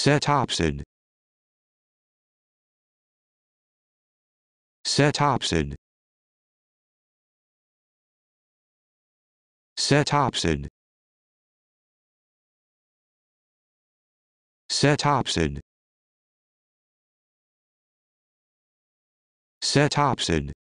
Setopsid. Setopsid. Setopsid. Setopsid. Setopsid.